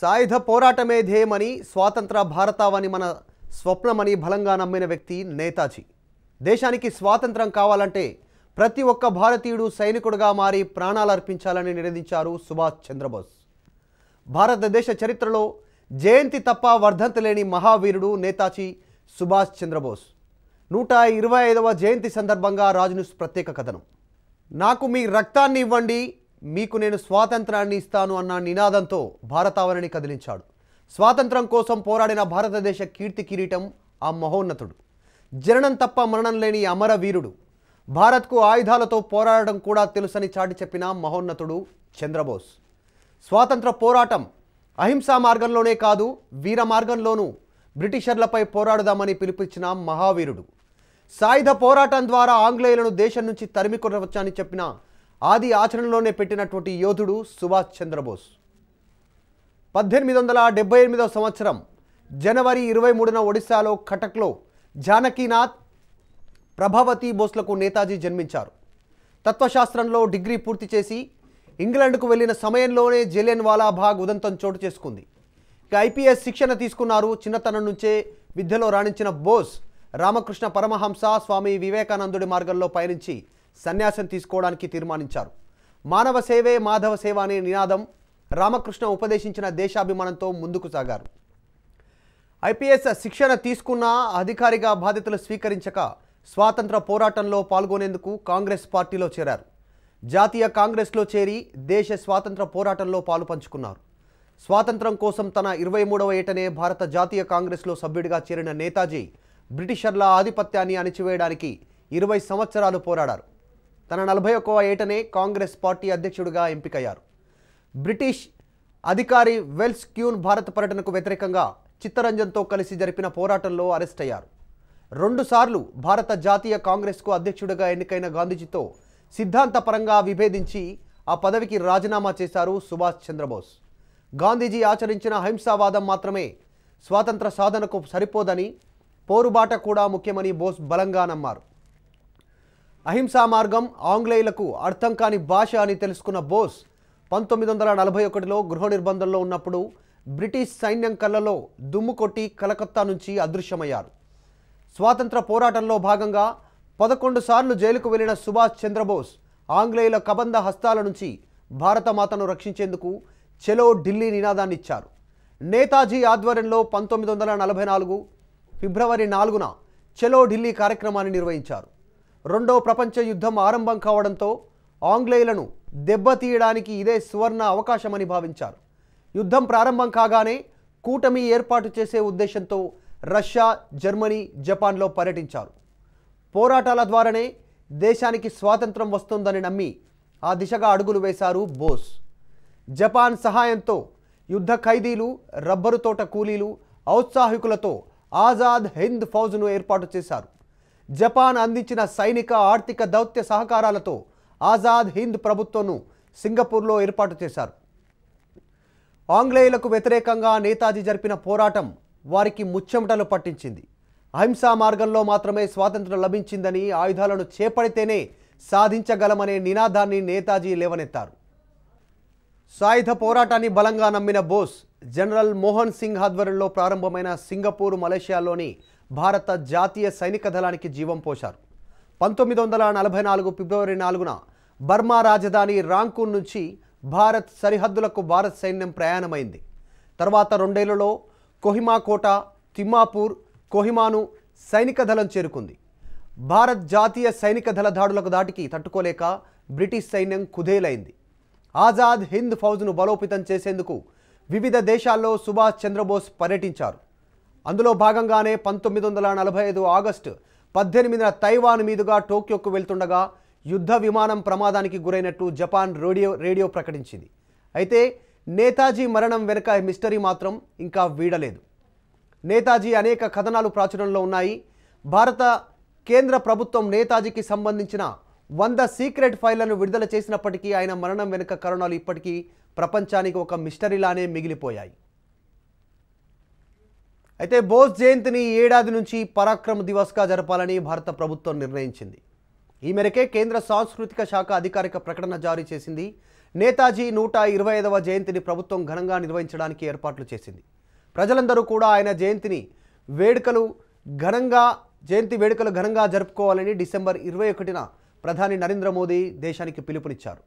సాయుధ పోరాటమే ధ్యేయమని స్వాతంత్ర భారతావని మన స్వప్నమని బలంగా నమ్మిన వ్యక్తి నేతాజీ దేశానికి స్వాతంత్రం కావాలంటే ప్రతి ఒక్క భారతీయుడు సైనికుడుగా మారి ప్రాణాలు అర్పించాలని నిరదించారు సుభాష్ చంద్రబోస్ భారతదేశ చరిత్రలో జయంతి తప్ప వర్ధంతి లేని మహావీరుడు నేతాజీ సుభాష్ చంద్రబోస్ నూట ఇరవై ఐదవ జయంతి సందర్భంగా రాజ్ న్యూస్ ప్రత్యేక కథనం నాకు మీ రక్తాన్ని ఇవ్వండి మీకు నేను స్వాతంత్రాన్ని ఇస్తాను అన్న నినాదంతో భారతావరణి కదిలించాడు స్వాతంత్రం కోసం పోరాడిన భారతదేశ కీర్తి కిరీటం ఆ మహోన్నతుడు జననం తప్ప మరణం లేని అమర వీరుడు భారత్కు ఆయుధాలతో పోరాడడం కూడా తెలుసని చాటి చెప్పిన మహోన్నతుడు చంద్రబోస్ స్వాతంత్ర పోరాటం అహింసా మార్గంలోనే కాదు వీర మార్గంలోనూ బ్రిటిషర్లపై పోరాడుదామని పిలిపించిన మహావీరుడు సాయుధ పోరాటం ద్వారా ఆంగ్లేయులను దేశం నుంచి తరిమి చెప్పిన ఆది ఆచరణలోనే పెట్టినటువంటి యోధుడు సుభాష్ చంద్రబోస్ పద్దెనిమిది వందల డెబ్బై ఎనిమిదవ సంవత్సరం జనవరి ఇరవై మూడున ఒడిశాలో కటక్లో జానకీనాథ్ ప్రభావతి బోస్లకు నేతాజీ జన్మించారు తత్వశాస్త్రంలో డిగ్రీ పూర్తి చేసి ఇంగ్లాండ్కు వెళ్ళిన సమయంలోనే జలియన్ వాలాభాగ్ ఉదంతం చోటు చేసుకుంది ఇక ఐపీఎస్ శిక్షణ తీసుకున్నారు చిన్నతనం నుంచే విద్యలో రాణించిన బోస్ రామకృష్ణ పరమహంస స్వామి వివేకానందుడి మార్గంలో పయనించి సన్యాసం తీసుకోవడానికి తీర్మానించారు మానవ సేవే మాధవ సేవ అనే నినాదం రామకృష్ణ ఉపదేశించిన దేశాభిమానంతో ముందుకు సాగారు ఐపీఎస్ శిక్షణ తీసుకున్న అధికారిగా బాధ్యతలు స్వీకరించక స్వాతంత్ర పోరాటంలో పాల్గొనేందుకు కాంగ్రెస్ పార్టీలో చేరారు జాతీయ కాంగ్రెస్లో చేరి దేశ స్వాతంత్ర పోరాటంలో పాలు పంచుకున్నారు స్వాతంత్రం కోసం తన ఇరవై మూడవ ఏటనే భారత జాతీయ కాంగ్రెస్లో సభ్యుడిగా చేరిన నేతాజీ బ్రిటిషర్ల ఆధిపత్యాన్ని అణిచివేయడానికి ఇరవై సంవత్సరాలు పోరాడారు తన నలభై ఒక్కవ ఏటనే కాంగ్రెస్ పార్టీ అధ్యక్షుడిగా ఎంపికయ్యారు బ్రిటిష్ అధికారి వెల్స్ క్యూన్ భారత పర్యటనకు వ్యతిరేకంగా చిత్తరంజన్తో కలిసి జరిపిన పోరాటంలో అరెస్ట్ అయ్యారు రెండుసార్లు భారత జాతీయ కాంగ్రెస్కు అధ్యక్షుడిగా ఎన్నికైన గాంధీజీతో సిద్ధాంతపరంగా విభేదించి ఆ పదవికి రాజీనామా చేశారు సుభాష్ చంద్రబోస్ గాంధీజీ ఆచరించిన హింసావాదం మాత్రమే స్వాతంత్ర సాధనకు సరిపోదని పోరుబాట కూడా ముఖ్యమని బోస్ బలంగా నమ్మారు అహింసా మార్గం ఆంగ్లేయులకు అర్థం కాని భాష అని తెలుసుకున్న బోస్ పంతొమ్మిది వందల నలభై ఒకటిలో గృహ నిర్బంధంలో ఉన్నప్పుడు బ్రిటిష్ సైన్యం కళ్ళలో దుమ్ము కొట్టి కలకత్తా నుంచి అదృశ్యమయ్యారు స్వాతంత్ర పోరాటంలో భాగంగా పదకొండు సార్లు జైలుకు వెళ్లిన సుభాష్ చంద్రబోస్ ఆంగ్లేయుల కబంధ హస్తాల నుంచి భారతమాతను రక్షించేందుకు చెలో ఢిల్లీ నినాదాన్ని ఇచ్చారు నేతాజీ ఆధ్వర్యంలో పంతొమ్మిది వందల నలభై నాలుగు ఫిబ్రవరి నాలుగున చెలో ఢిల్లీ కార్యక్రమాన్ని నిర్వహించారు రెండవ ప్రపంచ యుద్ధం ఆరంభం కావడంతో ఆంగ్లేయులను దెబ్బతీయడానికి ఇదే సువర్ణ అవకాశమని భావించారు యుద్ధం ప్రారంభం కాగానే కూటమి ఏర్పాటు చేసే ఉద్దేశంతో రష్యా జర్మనీ జపాన్లో పర్యటించారు పోరాటాల ద్వారానే దేశానికి స్వాతంత్రం వస్తుందని నమ్మి ఆ దిశగా అడుగులు వేశారు బోస్ జపాన్ సహాయంతో యుద్ధ ఖైదీలు రబ్బరు తోట కూలీలు ఔత్సాహికులతో ఆజాద్ హింద్ ఫౌజ్ను ఏర్పాటు చేశారు జపాన్ అందించిన సైనిక ఆర్థిక దౌత్య సహకారాలతో ఆజాద్ హింద్ ప్రభుత్వంను సింగపూర్లో ఏర్పాటు చేశారు ఆంగ్లేయులకు వ్యతిరేకంగా నేతాజీ జరిపిన పోరాటం వారికి ముచ్చెమటలు పట్టించింది అహింసా మార్గంలో మాత్రమే స్వాతంత్రం లభించిందని ఆయుధాలను చేపడితేనే సాధించగలమనే నినాదాన్ని నేతాజీ లేవనెత్తారు సాయుధ పోరాటాన్ని బలంగా నమ్మిన బోస్ జనరల్ మోహన్ సింగ్ ఆధ్వర్యంలో ప్రారంభమైన సింగపూర్ మలేషియాలోని భారత జాతీయ సైనిక దళానికి జీవం పోశారు పంతొమ్మిది వందల నలభై నాలుగు ఫిబ్రవరి నాలుగున బర్మా రాజధాని రాంకూన్ నుంచి భారత్ సరిహద్దులకు భారత్ సైన్యం ప్రయాణమైంది తర్వాత రెండేళ్లలో కోహిమా కోట తిమ్మాపూర్ కోహిమాను సైనిక దళం చేరుకుంది భారత్ జాతీయ సైనిక దళ దాడులకు దాటికి తట్టుకోలేక బ్రిటిష్ సైన్యం కుదేలైంది ఆజాద్ హింద్ ఫౌజ్ను బలోపేతం చేసేందుకు వివిధ దేశాల్లో సుభాష్ చంద్రబోస్ పర్యటించారు అందులో భాగంగానే పంతొమ్మిది వందల నలభై ఐదు ఆగస్టు పద్దెనిమిదిన తైవాన్ మీదుగా టోక్యోకు వెళ్తుండగా యుద్ధ విమానం ప్రమాదానికి గురైనట్టు జపాన్ రేడియో రేడియో ప్రకటించింది అయితే నేతాజీ మరణం వెనుక మిస్టరీ మాత్రం ఇంకా వీడలేదు నేతాజీ అనేక కథనాలు ప్రాచుర్యంలో ఉన్నాయి భారత కేంద్ర ప్రభుత్వం నేతాజీకి సంబంధించిన వంద సీక్రెట్ ఫైళ్లను విడుదల చేసినప్పటికీ ఆయన మరణం వెనుక కరుణాలు ఇప్పటికీ ప్రపంచానికి ఒక మిస్టరీలానే మిగిలిపోయాయి అయితే బోస్ జయంతిని ఏడాది నుంచి పరాక్రమ దివస్గా జరపాలని భారత ప్రభుత్వం నిర్ణయించింది ఈ మేరకే కేంద్ర సాంస్కృతిక శాఖ అధికారిక ప్రకటన జారీ చేసింది నేతాజీ నూట ఇరవై ఐదవ జయంతిని ప్రభుత్వం ఘనంగా నిర్వహించడానికి ఏర్పాట్లు చేసింది ప్రజలందరూ కూడా ఆయన జయంతిని వేడుకలు ఘనంగా జయంతి వేడుకలు ఘనంగా జరుపుకోవాలని డిసెంబర్ ఇరవై ఒకటిన ప్రధాని నరేంద్ర మోదీ దేశానికి పిలుపునిచ్చారు